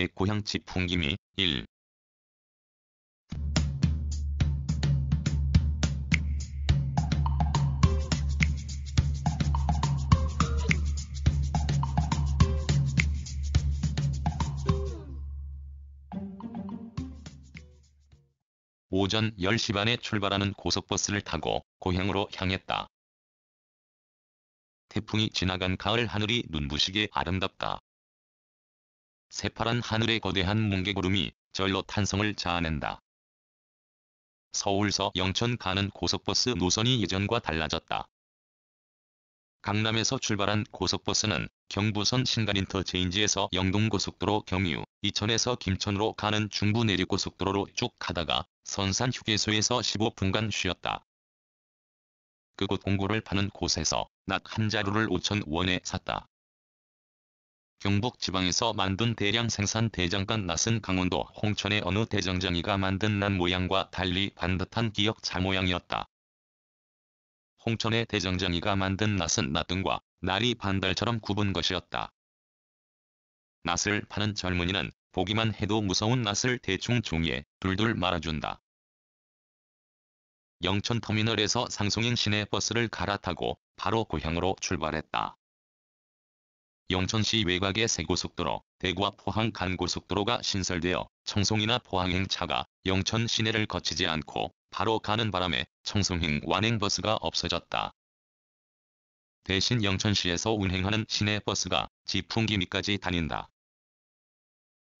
내고향지 네, 풍김이 1. 오전 10시 반에 출발하는 고속버스를 타고 고향으로 향했다. 태풍이 지나간 가을 하늘이 눈부시게 아름답다. 새파란 하늘의 거대한 뭉게구름이 절로 탄성을 자아낸다. 서울서 영천 가는 고속버스 노선이 예전과 달라졌다. 강남에서 출발한 고속버스는 경부선 신갈인터체인지에서 영동고속도로 경유, 이천에서 김천으로 가는 중부 내륙고속도로로 쭉 가다가 선산 휴게소에서 15분간 쉬었다. 그곳 공구를 파는 곳에서 낙한 자루를 5천 원에 샀다. 경북 지방에서 만든 대량 생산 대장간 낫은 강원도 홍천의 어느 대장장이가 만든 낫 모양과 달리 반듯한 기억자 모양이었다. 홍천의 대장장이가 만든 낫은 낫등과 날이 반달처럼 굽은 것이었다. 낫을 파는 젊은이는 보기만 해도 무서운 낫을 대충 종이에 둘둘 말아준다. 영천터미널에서 상송인 시내 버스를 갈아타고 바로 고향으로 출발했다. 영천시 외곽의 세 고속도로, 대구와 포항 간 고속도로가 신설되어 청송이나 포항행차가 영천 시내를 거치지 않고 바로 가는 바람에 청송행 완행버스가 없어졌다. 대신 영천시에서 운행하는 시내버스가 지풍기미까지 다닌다.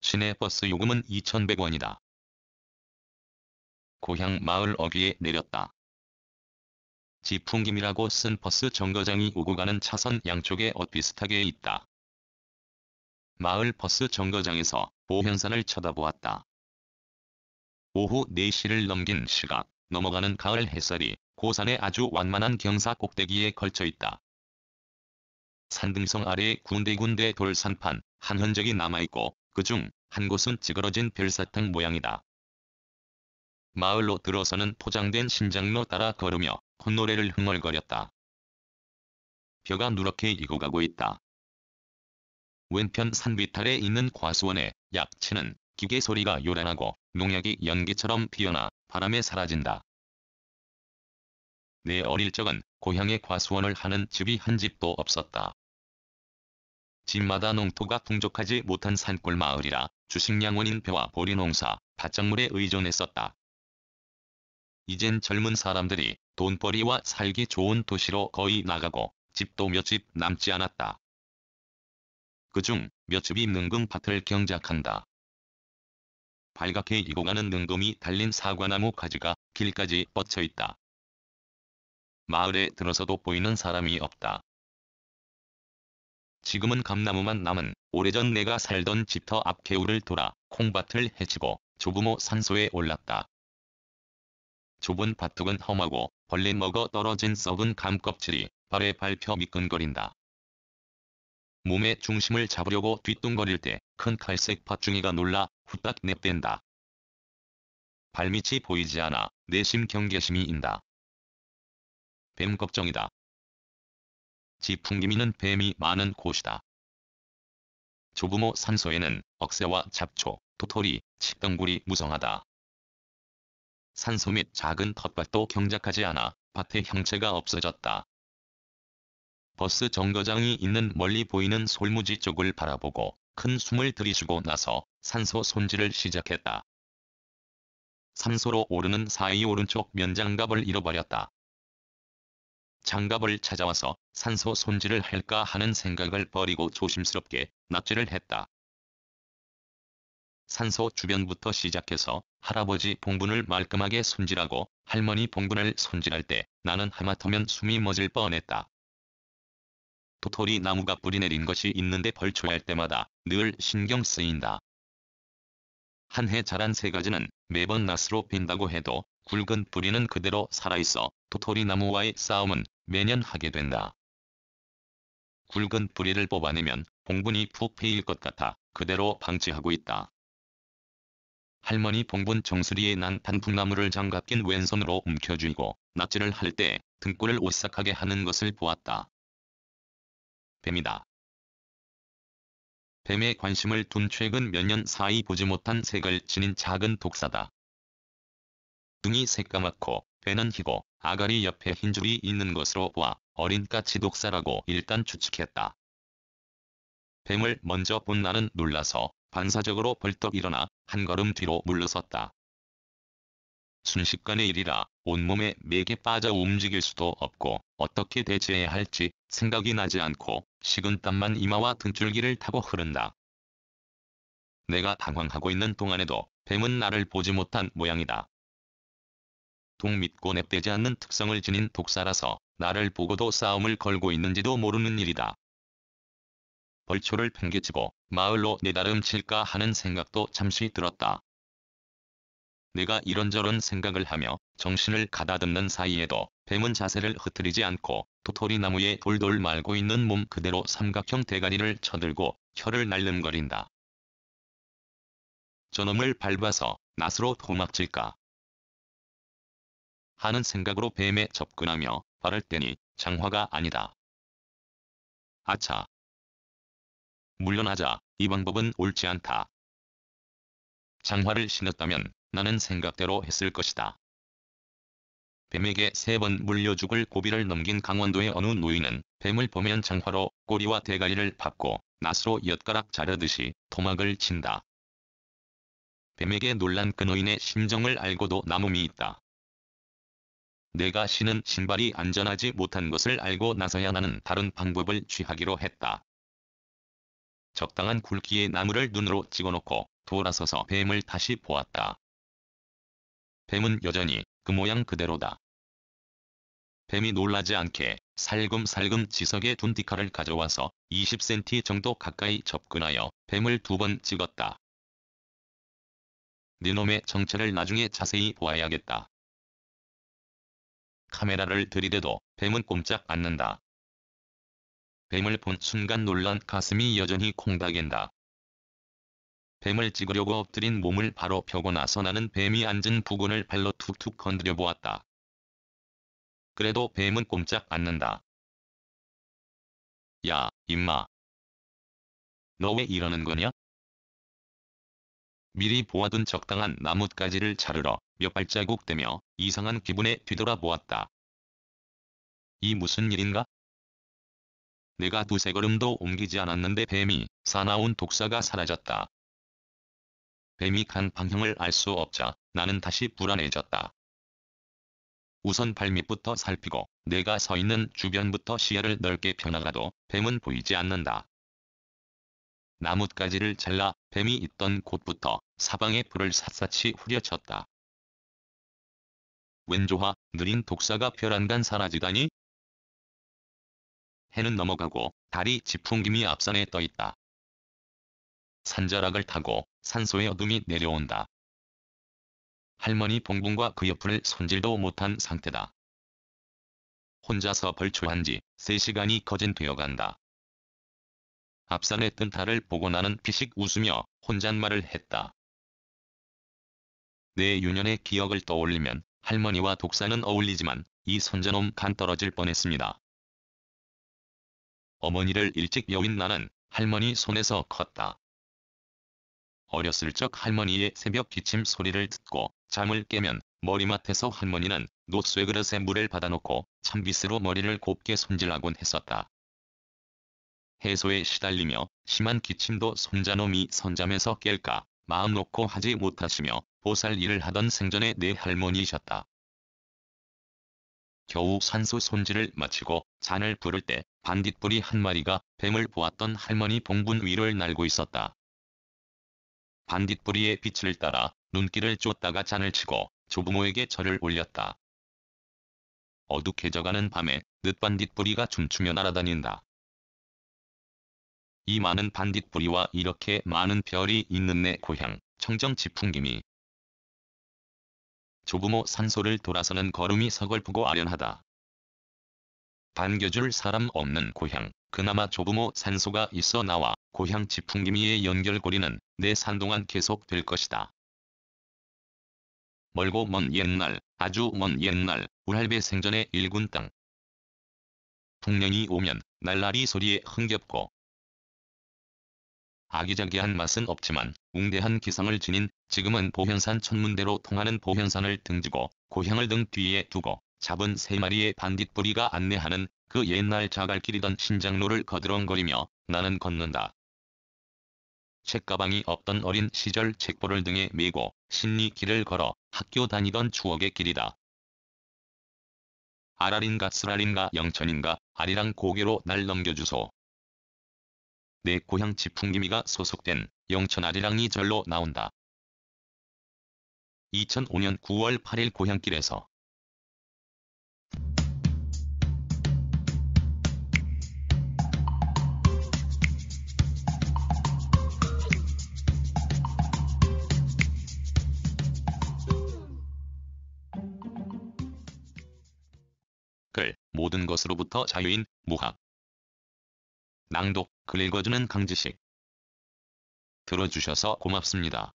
시내버스 요금은 2,100원이다. 고향 마을 어귀에 내렸다. 지풍김이라고 쓴 버스 정거장이 오고 가는 차선 양쪽에 엇비슷하게 있다. 마을 버스 정거장에서 보현산을 쳐다보았다. 오후 4시를 넘긴 시각, 넘어가는 가을 햇살이 고산의 아주 완만한 경사 꼭대기에 걸쳐 있다. 산등성 아래에 군데군데 돌산판, 한 흔적이 남아있고 그 중 한 곳은 찌그러진 별사탕 모양이다. 마을로 들어서는 포장된 신장로 따라 걸으며 콧노래를 흥얼거렸다. 벼가 누렇게 익어가고 있다. 왼편 산비탈에 있는 과수원의 약치는 기계 소리가 요란하고 농약이 연기처럼 피어나 바람에 사라진다. 내 어릴 적은 고향의 과수원을 하는 집이 한 집도 없었다. 집마다 농토가 풍족하지 못한 산골 마을이라 주식량원인 벼와 보리 농사, 밭작물에 의존했었다. 이젠 젊은 사람들이 돈벌이와 살기 좋은 도시로 거의 나가고 집도 몇 집 남지 않았다. 그 중 몇 집이 능금밭을 경작한다. 발갛게 익어가는 능금이 달린 사과나무 가지가 길까지 뻗쳐 있다. 마을에 들어서도 보이는 사람이 없다. 지금은 감나무만 남은 오래전 내가 살던 집터 앞 개울을 돌아 콩밭을 헤치고 조부모 산소에 올랐다. 좁은 밭둑은 험하고 벌레 먹어 떨어진 썩은 감껍질이 발에 밟혀 미끈거린다. 몸의 중심을 잡으려고 뒤뚱거릴 때 큰갈색 팥중이가 놀라 후딱 냅댄다. 발밑이 보이지 않아 내심 경계심이 인다. 뱀 걱정이다. 지풍기미는 뱀이 많은 곳이다. 조부모 산소에는 억새와 잡초, 도토리, 칡덩굴이 무성하다. 산소 및 작은 텃밭도 경작하지 않아 밭의 형체가 없어졌다. 버스 정거장이 있는 멀리 보이는 솔무지 쪽을 바라보고 큰 숨을 들이쉬고 나서 산소 손질을 시작했다. 산소로 오르는 사이 오른쪽 면장갑을 잃어버렸다. 장갑을 찾아와서 산소 손질을 할까 하는 생각을 버리고 조심스럽게 납치를 했다. 산소 주변부터 시작해서 할아버지 봉분을 말끔하게 손질하고 할머니 봉분을 손질할 때 나는 하마터면 숨이 멎을 뻔했다. 도토리 나무가 뿌리 내린 것이 있는데 벌초할 때마다 늘 신경 쓰인다. 한 해 자란 세 가지는 매번 낫으로 빈다고 해도 굵은 뿌리는 그대로 살아있어 도토리 나무와의 싸움은 매년 하게 된다. 굵은 뿌리를 뽑아내면 봉분이 부패일 것 같아 그대로 방치하고 있다. 할머니 봉분 정수리에 난 단풍나무를 장갑 낀 왼손으로 움켜쥐고 낯질을 할 때 등골을 오싹하게 하는 것을 보았다. 뱀이다. 뱀에 관심을 둔 최근 몇 년 사이 보지 못한 색을 지닌 작은 독사다. 등이 새까맣고 배는 희고 아가리 옆에 흰 줄이 있는 것으로 보아 어린 까치 독사라고 일단 추측했다. 뱀을 먼저 본 나는 놀라서 반사적으로 벌떡 일어나 한 걸음 뒤로 물러섰다. 순식간의 일이라 온몸에 맥에 빠져 움직일 수도 없고 어떻게 대처해야 할지 생각이 나지 않고 식은 땀만 이마와 등줄기를 타고 흐른다. 내가 당황하고 있는 동안에도 뱀은 나를 보지 못한 모양이다. 동 믿고 냅대지 않는 특성을 지닌 독사라서 나를 보고도 싸움을 걸고 있는지도 모르는 일이다. 벌초를 팽개치고 마을로 내다름 칠까 하는 생각도 잠시 들었다. 내가 이런저런 생각을 하며 정신을 가다듬는 사이에도 뱀은 자세를 흐트리지 않고 도토리 나무에 돌돌 말고 있는 몸 그대로 삼각형 대가리를 쳐들고 혀를 날름거린다. 저놈을 밟아서 낫으로 도막질까 하는 생각으로 뱀에 접근하며 발을 떼니 장화가 아니다. 아차, 물러나자 이 방법은 옳지 않다. 장화를 신었다면 나는 생각대로 했을 것이다. 뱀에게 세 번 물려 죽을 고비를 넘긴 강원도의 어느 노인은 뱀을 보면 장화로 꼬리와 대가리를 밟고 낫으로 엿가락 자르듯이 토막을 친다. 뱀에게 놀란 그 노인의 심정을 알고도 남음이 있다. 내가 신은 신발이 안전하지 못한 것을 알고 나서야 나는 다른 방법을 취하기로 했다. 적당한 굵기의 나무를 눈으로 찍어놓고 돌아서서 뱀을 다시 보았다. 뱀은 여전히 그 모양 그대로다. 뱀이 놀라지 않게 살금살금 지석의둔 디카를 가져와서 20cm 정도 가까이 접근하여 뱀을 두 번 찍었다. 네놈의 정체를 나중에 자세히 보아야겠다. 카메라를 들이대도 뱀은 꼼짝 않는다. 뱀을 본 순간 놀란 가슴이 여전히 콩닥인다. 뱀을 찍으려고 엎드린 몸을 바로 펴고 나서 나는 뱀이 앉은 부근을 발로 툭툭 건드려 보았다. 그래도 뱀은 꼼짝 않는다. 야, 임마. 너 왜 이러는 거냐? 미리 보아둔 적당한 나뭇가지를 자르러 몇 발자국 되며 이상한 기분에 뒤돌아보았다. 이 무슨 일인가? 내가 두세 걸음도 옮기지 않았는데 뱀이 사나운 독사가 사라졌다. 뱀이 간 방향을 알 수 없자 나는 다시 불안해졌다. 우선 발밑부터 살피고 내가 서 있는 주변부터 시야를 넓게 펴나가도 뱀은 보이지 않는다. 나뭇가지를 잘라 뱀이 있던 곳부터 사방에 불을 샅샅이 후려쳤다. 왼조화 느린 독사가 벼란간 사라지다니 해는 넘어가고 달이 지풍김이 앞산에 떠있다. 산자락을 타고 산소의 어둠이 내려온다. 할머니 봉봉과 그 옆을 손질도 못한 상태다. 혼자서 벌초한 지 3시간이 거진 되어간다. 앞산에 뜬 달을 보고 나는 피식 웃으며 혼잣말을 했다. 내 유년의 기억을 떠올리면 할머니와 독사는 어울리지만 이 손자놈 간 떨어질 뻔했습니다. 어머니를 일찍 여윈 나는 할머니 손에서 컸다. 어렸을 적 할머니의 새벽 기침 소리를 듣고 잠을 깨면 머리맡에서 할머니는 노쇠 그릇에 물을 받아놓고 참빗으로 머리를 곱게 손질하곤 했었다. 해소에 시달리며 심한 기침도 손자놈이 선잠에서 깰까 마음 놓고 하지 못하시며 보살 일을 하던 생전의 내 네 할머니셨다. 이 겨우 산소 손질을 마치고 잔을 부를 때 반딧불이 한 마리가 뱀을 보았던 할머니 봉분 위를 날고 있었다. 반딧불이의 빛을 따라 눈길을 쫓다가 잔을 치고 조부모에게 절을 올렸다. 어둑해져가는 밤에 늦반딧불이가 춤추며 날아다닌다. 이 많은 반딧불이와 이렇게 많은 별이 있는 내 고향 청정지 풍김이 조부모 산소를 돌아서는 걸음이 서글프고 아련하다. 반겨줄 사람 없는 고향. 그나마 조부모 산소가 있어 나와 고향 지풍기미의 연결고리는 내 산동안 계속 될 것이다. 멀고 먼 옛날, 아주 먼 옛날, 우할배 생전의 일군 땅. 풍년이 오면 날라리 소리에 흥겹고 아기자기한 맛은 없지만 웅대한 기상을 지닌 지금은 보현산 천문대로 통하는 보현산을 등지고 고향을 등 뒤에 두고 잡은 세 마리의 반딧불이가 안내하는 그 옛날 자갈길이던 신장로를 거드렁거리며 나는 걷는다. 책가방이 없던 어린 시절 책보를 등에 메고 신리길을 걸어 학교 다니던 추억의 길이다. 아라린가 쓰라린가 영천인가 아리랑 고개로 날 넘겨주소. 내 고향 지풍기미가 소속된 영천 아리랑이 절로 나온다. 2005년 9월 8일 고향길에서 모든 것으로부터 자유인 무학 낭독, 글 읽어주는 강지식. 들어주셔서 고맙습니다.